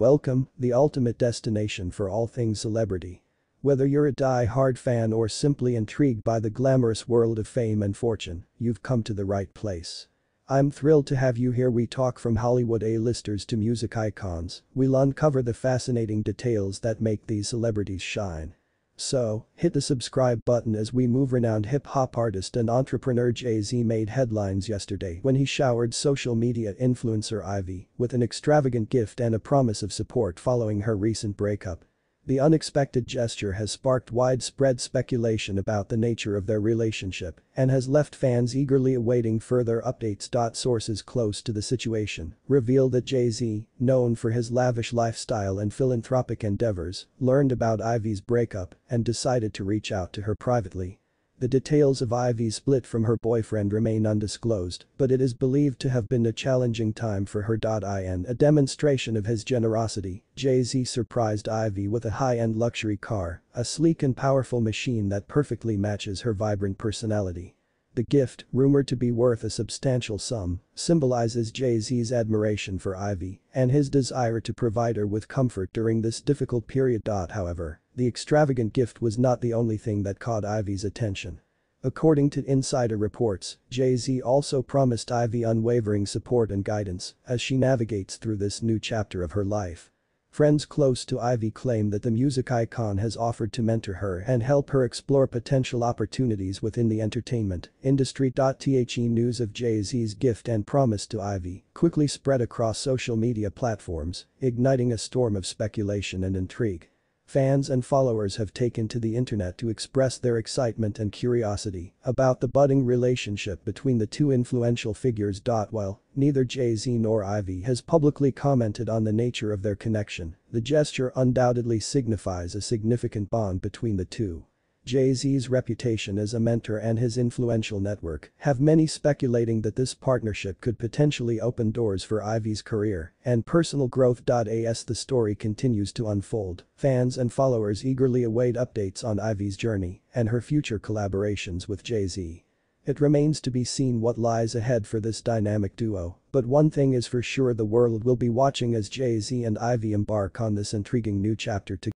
Welcome, the ultimate destination for all things celebrity. Whether you're a die-hard fan or simply intrigued by the glamorous world of fame and fortune, you've come to the right place. I'm thrilled to have you here we talk from Hollywood A-listers to music icons, we'll uncover the fascinating details that make these celebrities shine. So, hit the subscribe button as we move renowned hip-hop artist and entrepreneur Jay-Z made headlines yesterday when he showered social media influencer Ivy with an extravagant gift and a promise of support following her recent breakup. The unexpected gesture has sparked widespread speculation about the nature of their relationship and has left fans eagerly awaiting further updates. Sources close to the situation revealed that Jay-Z, known for his lavish lifestyle and philanthropic endeavors, learned about Ivy's breakup and decided to reach out to her privately the details of Ivy's split from her boyfriend remain undisclosed, but it is believed to have been a challenging time for her. In a demonstration of his generosity, Jay-Z surprised Ivy with a high-end luxury car, a sleek and powerful machine that perfectly matches her vibrant personality. The gift, rumored to be worth a substantial sum, symbolizes Jay-Z's admiration for Ivy and his desire to provide her with comfort during this difficult period. However, the extravagant gift was not the only thing that caught Ivy's attention. According to insider reports, Jay-Z also promised Ivy unwavering support and guidance as she navigates through this new chapter of her life. Friends close to Ivy claim that the music icon has offered to mentor her and help her explore potential opportunities within the entertainment industry. The news of Jay-Z's gift and promise to Ivy quickly spread across social media platforms, igniting a storm of speculation and intrigue. Fans and followers have taken to the internet to express their excitement and curiosity about the budding relationship between the two influential figures. While neither Jay-Z nor Ivy has publicly commented on the nature of their connection, the gesture undoubtedly signifies a significant bond between the two. Jay-Z's reputation as a mentor and his influential network have many speculating that this partnership could potentially open doors for Ivy's career and personal growth. As the story continues to unfold, fans and followers eagerly await updates on Ivy's journey and her future collaborations with Jay-Z. It remains to be seen what lies ahead for this dynamic duo, but one thing is for sure the world will be watching as Jay-Z and Ivy embark on this intriguing new chapter together.